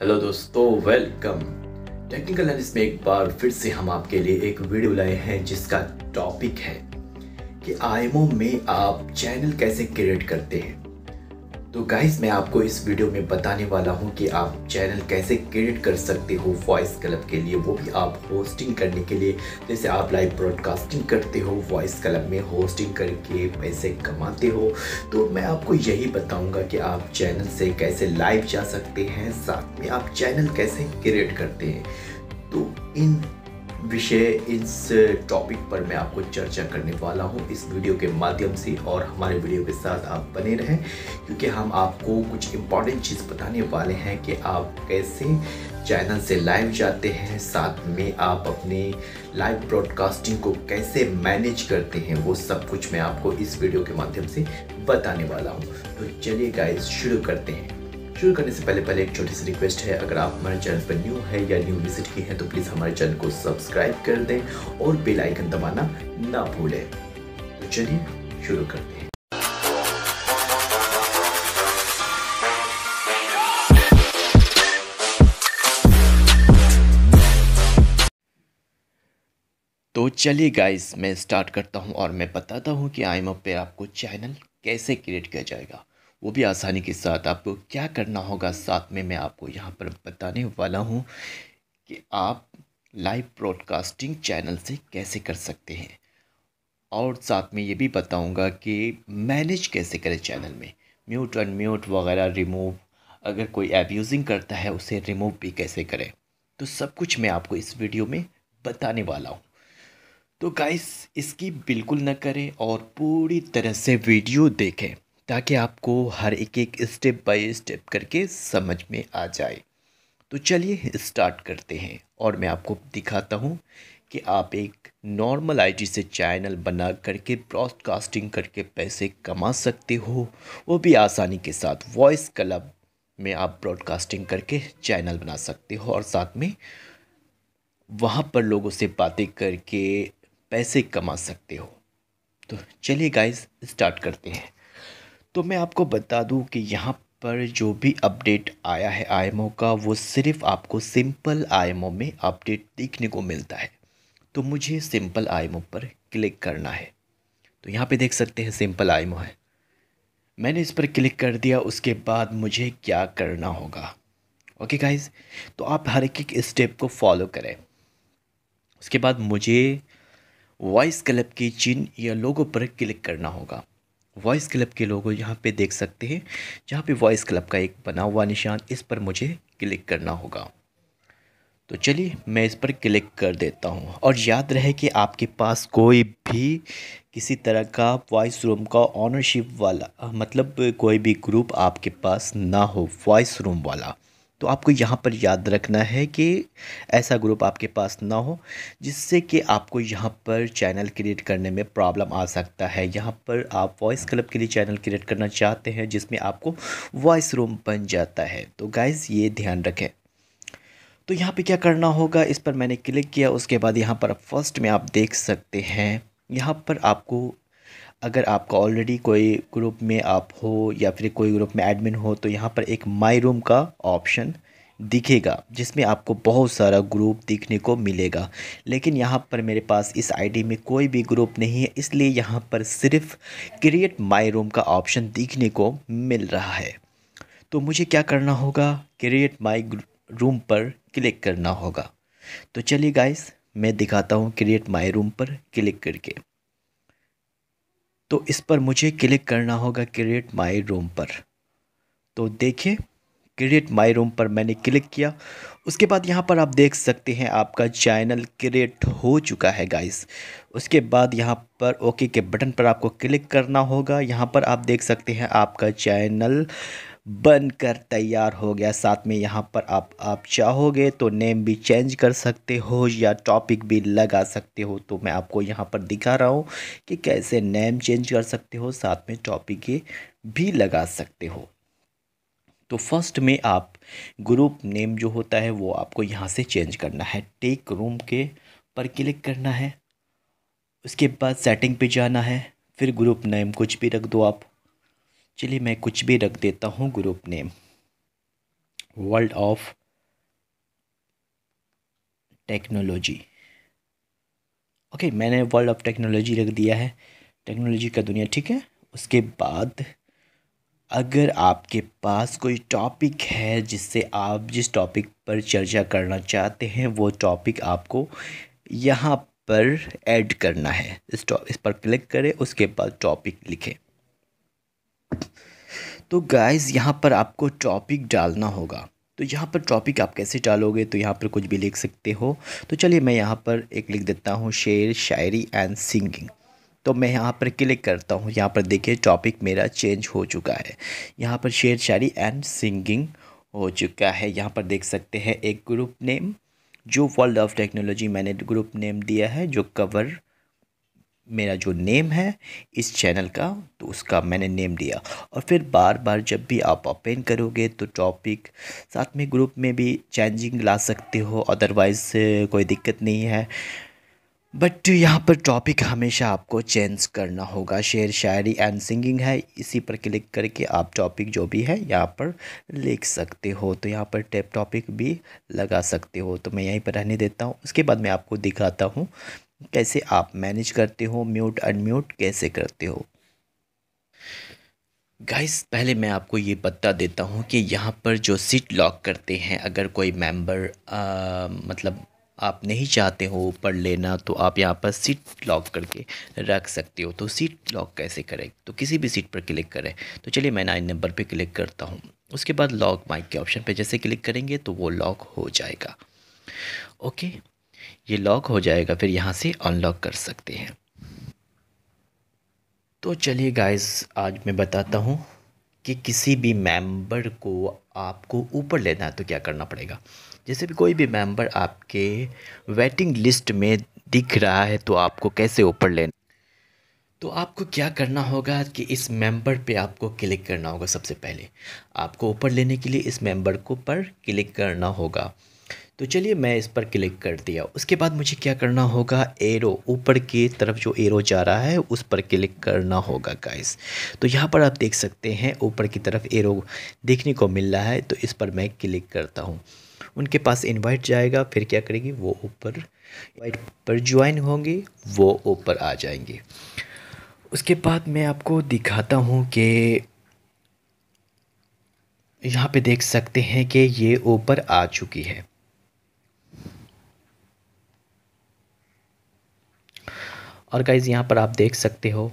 hello दोस्तों welcome technical analyst में एक बार फिर से हम आपके लिए एक वीडियो लाए हैं जिसका टॉपिक है कि आईएमओ में आप चैनल कैसे क्रिएट करते हैं तो गाइस मैं आपको इस वीडियो में बताने वाला हूं कि आप चैनल कैसे क्रिएट कर सकते हो वॉइस क्लब के लिए वो भी आप होस्टिंग करने के लिए जैसे आप लाइव ब्रॉडकास्टिंग करते हो वॉइस क्लब में होस्टिंग करके पैसे कमाते हो तो मैं आपको यही बताऊंगा कि आप चैनल से कैसे लाइव जा सकते हैं साथ में आप चैनल कैसे क्रिएट करते हैं तो इन विषय इस टॉपिक uh, पर मैं आपको चर्चा करने वाला हूँ इस वीडियो के माध्यम से और हमारे वीडियो के साथ आप बने रहें क्योंकि हम आपको कुछ इम्पॉर्टेंट चीज़ बताने वाले हैं कि आप कैसे चैनल से लाइव जाते हैं साथ में आप अपने लाइव ब्रॉडकास्टिंग को कैसे मैनेज करते हैं वो सब कुछ मैं आपको इस वीडियो के माध्यम से बताने वाला हूँ तो चलिए गाइज शुरू करते हैं शुरू करने से पहले पहले एक छोटी सी रिक्वेस्ट है अगर आप हमारे चैनल पर न्यू है या न्यू विजिट की है तो प्लीज़ हमारे चैनल को सब्सक्राइब कर दें और बेल आइकन दबाना ना भूलें तो चलिए शुरू करते हैं तो चलिए गाइस मैं स्टार्ट करता हूं और मैं बताता हूं कि आई एम पे आपको चैनल कैसे क्रिएट किया जाएगा वो भी आसानी के साथ आपको क्या करना होगा साथ में मैं आपको यहाँ पर बताने वाला हूँ कि आप लाइव ब्रॉडकास्टिंग चैनल से कैसे कर सकते हैं और साथ में ये भी बताऊँगा कि मैनेज कैसे करें चैनल में म्यूट अनम्यूट वगैरह रिमूव अगर कोई यूजिंग करता है उसे रिमूव भी कैसे करें तो सब कुछ मैं आपको इस वीडियो में बताने वाला हूँ तो गाइस इसकी बिल्कुल ना करें और पूरी तरह से वीडियो देखें ताकि आपको हर एक एक स्टेप बाय स्टेप करके समझ में आ जाए तो चलिए स्टार्ट करते हैं और मैं आपको दिखाता हूँ कि आप एक नॉर्मल आईडी से चैनल बना करके ब्रॉडकास्टिंग करके पैसे कमा सकते हो वो भी आसानी के साथ वॉइस क्लब में आप ब्रॉडकास्टिंग करके चैनल बना सकते हो और साथ में वहाँ पर लोगों से बातें करके पैसे कमा सकते हो तो चलिए गाइस स्टार्ट करते हैं तो मैं आपको बता दूं कि यहाँ पर जो भी अपडेट आया है आईएमओ का वो सिर्फ आपको सिंपल आईएमओ में अपडेट देखने को मिलता है तो मुझे सिंपल आईएमओ पर क्लिक करना है तो यहाँ पे देख सकते हैं सिंपल आईएमओ है मैंने इस पर क्लिक कर दिया उसके बाद मुझे क्या करना होगा ओके गाइज तो आप हर एक एक स्टेप को फॉलो करें उसके बाद मुझे वॉइस क्लब की चिन्ह या लोगों पर क्लिक करना होगा वॉइस क्लब के लोगो यहाँ पे देख सकते हैं जहाँ पे वॉइस क्लब का एक बना हुआ निशान इस पर मुझे क्लिक करना होगा तो चलिए मैं इस पर क्लिक कर देता हूँ और याद रहे कि आपके पास कोई भी किसी तरह का वॉइस रूम का ऑनरशिप वाला मतलब कोई भी ग्रुप आपके पास ना हो वॉइस रूम वाला तो आपको यहाँ पर याद रखना है कि ऐसा ग्रुप आपके पास ना हो जिससे कि आपको यहाँ पर चैनल क्रिएट करने में प्रॉब्लम आ सकता है यहाँ पर आप वॉइस क्लब के लिए चैनल क्रिएट करना चाहते हैं जिसमें आपको वॉइस रूम बन जाता है तो गाइज़ ये ध्यान रखें तो यहाँ पे क्या करना होगा इस पर मैंने क्लिक किया उसके बाद यहाँ पर फर्स्ट में आप देख सकते हैं यहाँ पर आपको अगर आपका ऑलरेडी कोई ग्रुप में आप हो या फिर कोई ग्रुप में एडमिन हो तो यहाँ पर एक माई रूम का ऑप्शन दिखेगा जिसमें आपको बहुत सारा ग्रुप दिखने को मिलेगा लेकिन यहाँ पर मेरे पास इस आईडी में कोई भी ग्रुप नहीं है इसलिए यहाँ पर सिर्फ क्रिएट माई रूम का ऑप्शन दिखने को मिल रहा है तो मुझे क्या करना होगा क्रिएट माई रूम पर क्लिक करना होगा तो चलिए गाइस मैं दिखाता हूँ क्रिएट माई रूम पर क्लिक करके तो इस पर मुझे क्लिक करना होगा क्रिएट माई रूम पर तो देखिए क्रिएट माई रूम पर मैंने क्लिक किया उसके बाद यहाँ पर आप देख सकते हैं आपका चैनल क्रिएट हो चुका है गाइस उसके बाद यहाँ पर ओके के बटन पर आपको क्लिक करना होगा यहाँ पर आप देख सकते हैं आपका चैनल बनकर तैयार हो गया साथ में यहाँ पर आप आप चाहोगे तो नेम भी चेंज कर सकते हो या टॉपिक भी लगा सकते हो तो मैं आपको यहाँ पर दिखा रहा हूँ कि कैसे नेम चेंज कर सकते हो साथ में टॉपिक भी लगा सकते हो तो फर्स्ट में आप ग्रुप नेम जो होता है वो आपको यहाँ से चेंज करना है टेक रूम के पर क्लिक करना है उसके बाद सेटिंग पे जाना है फिर ग्रुप नेम कुछ भी रख दो आप चलिए मैं कुछ भी रख देता हूँ group name world of technology okay मैंने वर्ल्ड ऑफ टेक्नोलॉजी रख दिया है टेक्नोलॉजी का दुनिया ठीक है उसके बाद अगर आपके पास कोई टॉपिक है जिससे आप जिस टॉपिक पर चर्चा करना चाहते हैं वो टॉपिक आपको यहाँ पर ऐड करना है इस इस पर क्लिक करें उसके बाद टॉपिक लिखें तो गाइज़ यहाँ पर आपको टॉपिक डालना होगा तो यहाँ पर टॉपिक आप कैसे डालोगे तो यहाँ पर कुछ भी लिख सकते हो तो चलिए मैं यहाँ पर एक लिख देता हूँ शेर शायरी एंड सिंगिंग तो मैं यहाँ पर क्लिक करता हूँ यहाँ पर देखिए टॉपिक मेरा चेंज हो चुका है यहाँ पर शेर शायरी एंड सिंगिंग हो चुका है यहाँ पर देख सकते हैं एक ग्रुप नेम जो वर्ल्ड ऑफ टेक्नोलॉजी मैंने ग्रुप नेम दिया है जो कवर मेरा जो नेम है इस चैनल का तो उसका मैंने नेम दिया और फिर बार बार जब भी आप ओपन करोगे तो टॉपिक साथ में ग्रुप में भी चेंजिंग ला सकते हो अदरवाइज़ कोई दिक्कत नहीं है बट यहाँ पर टॉपिक हमेशा आपको चेंज करना होगा शेर शायरी एंड सिंगिंग है इसी पर क्लिक करके आप टॉपिक जो भी है यहाँ पर लिख सकते हो तो यहाँ पर टैप टॉपिक भी लगा सकते हो तो मैं यहीं पर रहने देता हूँ उसके बाद मैं आपको दिखाता हूँ कैसे आप मैनेज करते हो म्यूट अनम्यूट कैसे करते हो गाइस पहले मैं आपको ये पता देता हूँ कि यहाँ पर जो सीट लॉक करते हैं अगर कोई मेंबर आ, मतलब आप नहीं चाहते हो ऊपर लेना तो आप यहाँ पर सीट लॉक करके रख सकते हो तो सीट लॉक कैसे करें तो किसी भी सीट पर क्लिक करें तो चलिए मैं नाइन नंबर पे क्लिक करता हूँ उसके बाद लॉक माइक के ऑप्शन पे जैसे क्लिक करेंगे तो वो लॉक हो जाएगा ओके ये लॉक हो जाएगा फिर यहाँ से अनलॉक कर सकते हैं तो चलिए गाइस आज मैं बताता हूँ कि किसी भी मेंबर को आपको ऊपर लेना है तो क्या करना पड़ेगा जैसे भी कोई भी मेंबर आपके वेटिंग लिस्ट में दिख रहा है तो आपको कैसे ऊपर लेना तो आपको क्या करना होगा कि इस मेंबर पे आपको क्लिक करना होगा सबसे पहले आपको ऊपर लेने के लिए इस मेंबर को पर क्लिक करना होगा तो चलिए मैं इस पर क्लिक कर दिया उसके बाद मुझे क्या करना होगा एरो ऊपर की तरफ जो एरो जा रहा है उस पर क्लिक करना होगा गाइस तो यहाँ पर आप देख सकते हैं ऊपर की तरफ एरो देखने को मिल रहा है तो इस पर मैं क्लिक करता हूँ उनके पास इनवाइट जाएगा फिर क्या करेगी वो ऊपर इन्वाइट पर ज्वाइन होंगे वो ऊपर आ जाएंगे उसके बाद मैं आपको दिखाता हूँ कि यहाँ पे देख सकते हैं कि ये ऊपर आ चुकी है और गाइज़ यहाँ पर आप देख सकते हो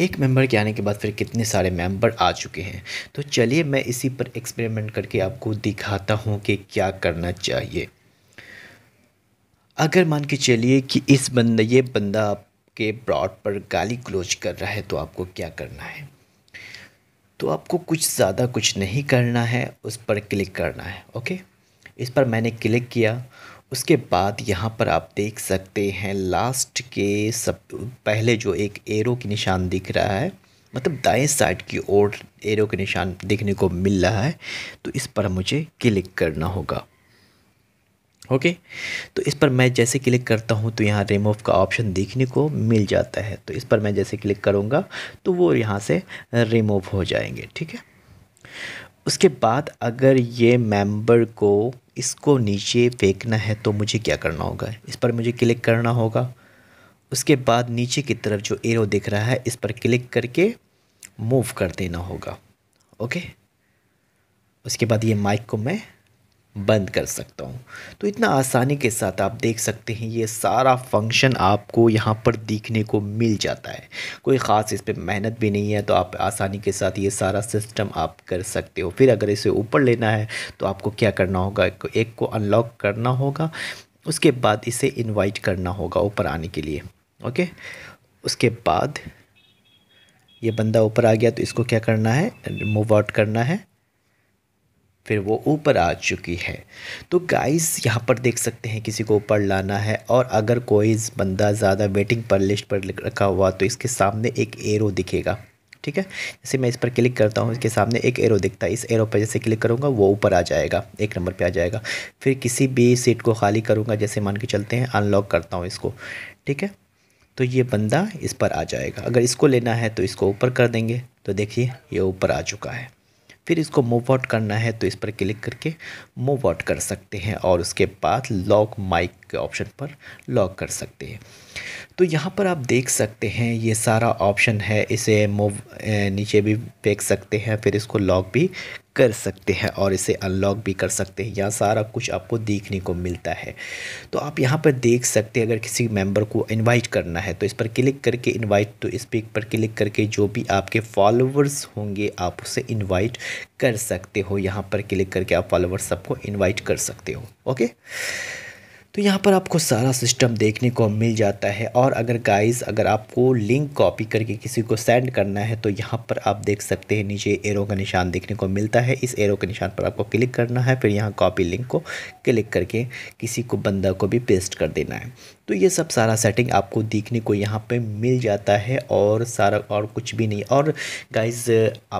एक मेंबर के आने के बाद फिर कितने सारे मेंबर आ चुके हैं तो चलिए मैं इसी पर एक्सपेरिमेंट करके आपको दिखाता हूँ कि क्या करना चाहिए अगर मान के चलिए कि इस बंदा ये बंदा आपके ब्रॉड पर गाली क्लोज कर रहा है तो आपको क्या करना है तो आपको कुछ ज़्यादा कुछ नहीं करना है उस पर क्लिक करना है ओके इस पर मैंने क्लिक किया उसके बाद यहाँ पर आप देख सकते हैं लास्ट के सब पहले जो एक एरो की निशान दिख रहा है मतलब दाएं साइड की ओर एरो के निशान देखने को मिल रहा है तो इस पर मुझे क्लिक करना होगा ओके तो इस पर मैं जैसे क्लिक करता हूँ तो यहाँ रिमूव का ऑप्शन देखने को मिल जाता है तो इस पर मैं जैसे क्लिक करूँगा तो वो यहाँ से रिमूव हो जाएंगे ठीक है उसके बाद अगर ये मेंबर को इसको नीचे फेंकना है तो मुझे क्या करना होगा इस पर मुझे क्लिक करना होगा उसके बाद नीचे की तरफ जो एरो दिख रहा है इस पर क्लिक करके मूव कर देना होगा ओके उसके बाद ये माइक को मैं बंद कर सकता हूँ तो इतना आसानी के साथ आप देख सकते हैं ये सारा फंक्शन आपको यहाँ पर देखने को मिल जाता है कोई ख़ास इस पर मेहनत भी नहीं है तो आप आसानी के साथ ये सारा सिस्टम आप कर सकते हो फिर अगर इसे ऊपर लेना है तो आपको क्या करना होगा एक को अनलॉक करना होगा उसके बाद इसे इनवाइट करना होगा ऊपर आने के लिए ओके उसके बाद ये बंदा ऊपर आ गया तो इसको क्या करना है मूव आउट करना है फिर वो ऊपर आ चुकी है तो गाइस यहाँ पर देख सकते हैं किसी को ऊपर लाना है और अगर कोई बंदा ज़्यादा वेटिंग पर लिस्ट पर रखा हुआ तो इसके सामने एक एरो दिखेगा ठीक है जैसे मैं इस पर क्लिक करता हूँ इसके सामने एक एरो दिखता है इस एरो पर जैसे क्लिक करूँगा वो ऊपर आ जाएगा एक नंबर पे आ जाएगा फिर किसी भी सीट को खाली करूँगा जैसे मान के चलते हैं अनलॉक करता हूँ इसको ठीक है तो ये बंदा इस पर आ जाएगा अगर इसको लेना है तो इसको ऊपर कर देंगे तो देखिए ये ऊपर आ चुका है फिर इसको मूव आउट करना है तो इस पर क्लिक करके मूव आउट कर सकते हैं और उसके बाद लॉक माइक के ऑप्शन पर लॉक कर सकते हैं तो यहाँ पर आप देख सकते हैं ये सारा ऑप्शन है इसे मूव नीचे भी फेंक सकते हैं फिर इसको लॉक भी कर सकते हैं और इसे अनलॉक भी कर सकते हैं यहाँ सारा कुछ आपको देखने को मिलता है तो आप यहाँ पर देख सकते हैं अगर किसी मेंबर को इनवाइट करना है तो इस पर क्लिक करके इनवाइट तो इस पर क्लिक करके जो भी आपके फॉलोअर्स होंगे आप उसे इनवाइट कर सकते हो यहाँ पर क्लिक करके आप फॉलोअर्स सबको इन्वाइट कर सकते हो ओके तो यहाँ पर आपको सारा सिस्टम देखने को मिल जाता है और अगर गाइस अगर आपको लिंक कॉपी करके किसी को सेंड करना है तो यहाँ पर आप देख सकते हैं नीचे एरो का निशान देखने को मिलता है इस एरो के निशान पर आपको क्लिक करना है फिर यहाँ कॉपी लिंक को क्लिक करके किसी को बंदा को भी पेस्ट कर देना है तो ये सब सारा सेटिंग आपको देखने को यहाँ पर मिल जाता है और सारा और कुछ भी नहीं और गाइज़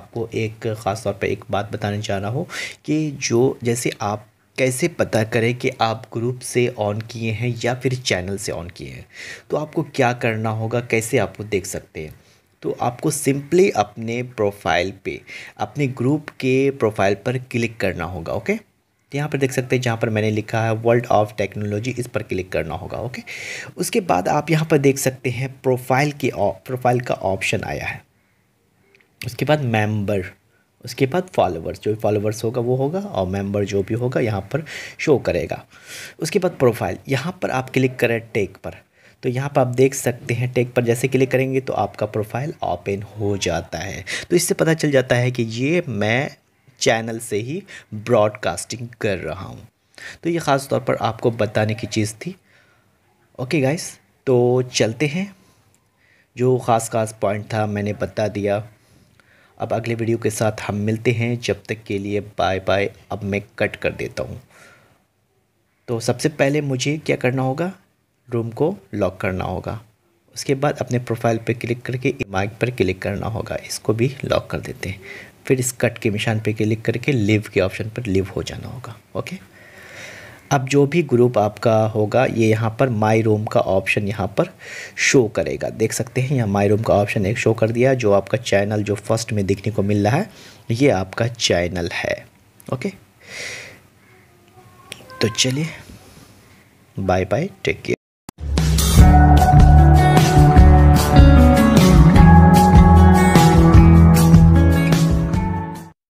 आपको एक ख़ास तौर पर एक बात बताने जा रहा हूँ कि जो जैसे आप कैसे पता करें कि आप ग्रुप से ऑन किए हैं या फिर चैनल से ऑन किए हैं तो आपको क्या करना होगा कैसे आप वो देख सकते हैं तो आपको सिंपली अपने प्रोफाइल पे अपने ग्रुप के प्रोफाइल पर क्लिक करना होगा ओके तो यहाँ पर देख सकते हैं जहाँ पर मैंने लिखा है वर्ल्ड ऑफ टेक्नोलॉजी इस पर क्लिक करना होगा ओके उसके बाद आप यहाँ पर देख सकते हैं प्रोफाइल के प्रोफाइल का ऑप्शन आया है उसके बाद मेंबर उसके बाद फॉलोवर्स जो फॉलोवर्स होगा वो होगा और मेंबर जो भी होगा यहाँ पर शो करेगा उसके बाद प्रोफाइल यहाँ पर आप क्लिक करें टेक पर तो यहाँ पर आप देख सकते हैं टेक पर जैसे क्लिक करेंगे तो आपका प्रोफाइल ओपन हो जाता है तो इससे पता चल जाता है कि ये मैं चैनल से ही ब्रॉडकास्टिंग कर रहा हूँ तो ये ख़ास तौर पर आपको बताने की चीज़ थी ओके गाइस तो चलते हैं जो ख़ास ख़ास पॉइंट था मैंने बता दिया अब अगले वीडियो के साथ हम मिलते हैं जब तक के लिए बाय बाय अब मैं कट कर देता हूँ तो सबसे पहले मुझे क्या करना होगा रूम को लॉक करना होगा उसके बाद अपने प्रोफाइल पर क्लिक करके माइक पर क्लिक करना होगा इसको भी लॉक कर देते हैं फिर इस कट के निशान पर क्लिक करके लिव के ऑप्शन पर लिव हो जाना होगा ओके अब जो भी ग्रुप आपका होगा ये यहाँ पर माई रूम का ऑप्शन यहाँ पर शो करेगा देख सकते हैं यहाँ माई रूम का ऑप्शन एक शो कर दिया जो आपका चैनल जो फर्स्ट में देखने को मिल रहा है ये आपका चैनल है ओके तो चलिए बाय बाय टेक केयर